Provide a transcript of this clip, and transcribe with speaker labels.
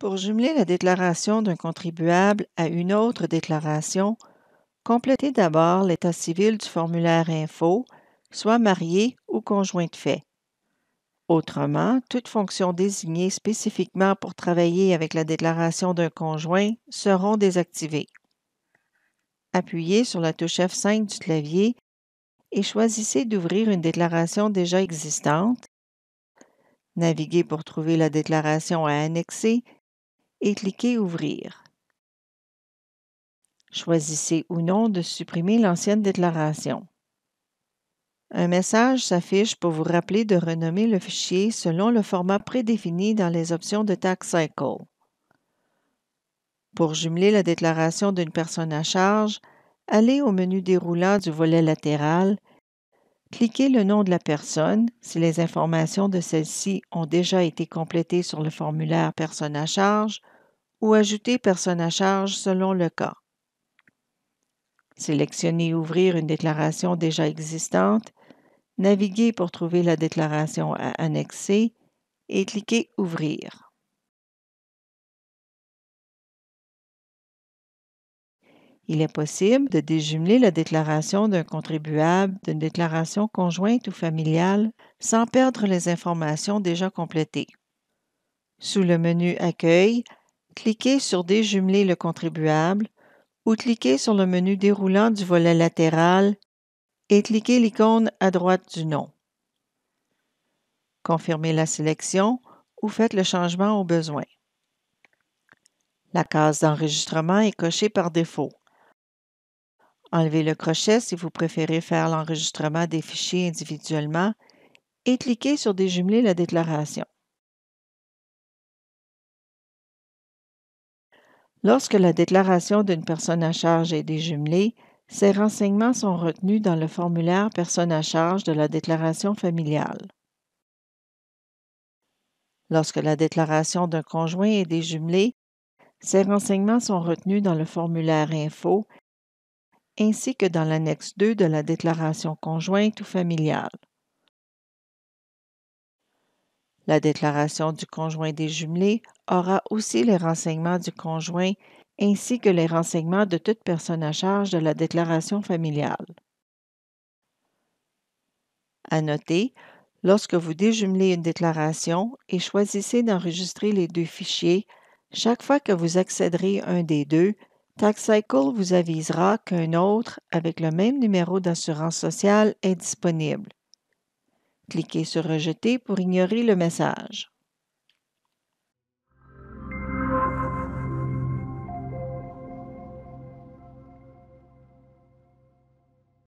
Speaker 1: Pour jumeler la déclaration d'un contribuable à une autre déclaration, complétez d'abord l'état civil du formulaire info, soit marié ou conjoint de fait. Autrement, toutes fonctions désignées spécifiquement pour travailler avec la déclaration d'un conjoint seront désactivées. Appuyez sur la touche F5 du clavier et choisissez d'ouvrir une déclaration déjà existante. Naviguez pour trouver la déclaration à annexer et cliquez Ouvrir. Choisissez ou non de supprimer l'ancienne déclaration. Un message s'affiche pour vous rappeler de renommer le fichier selon le format prédéfini dans les options de Tax Cycle. Pour jumeler la déclaration d'une personne à charge, allez au menu déroulant du volet latéral, cliquez le nom de la personne si les informations de celle-ci ont déjà été complétées sur le formulaire personne à charge ou ajouter personne à charge selon le cas. Sélectionnez ouvrir une déclaration déjà
Speaker 2: existante, naviguer pour trouver la déclaration à annexer et cliquez Ouvrir. Il est possible de déjumeler la déclaration d'un contribuable
Speaker 1: d'une déclaration conjointe ou familiale sans perdre les informations déjà complétées. Sous le menu Accueil, cliquez sur Déjumeler le contribuable ou cliquez sur le menu déroulant du volet latéral et cliquez l'icône à droite du nom. Confirmez la sélection ou faites le changement au besoin. La case d'enregistrement est cochée par défaut. Enlevez le crochet si vous préférez faire
Speaker 2: l'enregistrement des fichiers individuellement et cliquez sur Déjumeler la déclaration. Lorsque la déclaration d'une personne à charge est déjumelée, ces renseignements sont retenus dans le formulaire
Speaker 1: personne à charge de la déclaration familiale. Lorsque la déclaration d'un conjoint est déjumelée, ces renseignements sont retenus dans le formulaire Info ainsi que dans l'annexe 2 de la déclaration conjointe ou familiale. La déclaration du conjoint déjumelé aura aussi les renseignements du conjoint ainsi que les renseignements de toute personne à charge de la déclaration familiale. À noter, lorsque vous déjumelez une déclaration et choisissez d'enregistrer les deux fichiers, chaque fois que vous accéderez un des deux, TaxCycle vous avisera qu'un autre avec le même numéro d'assurance sociale est disponible cliquez sur Rejeter pour ignorer le message.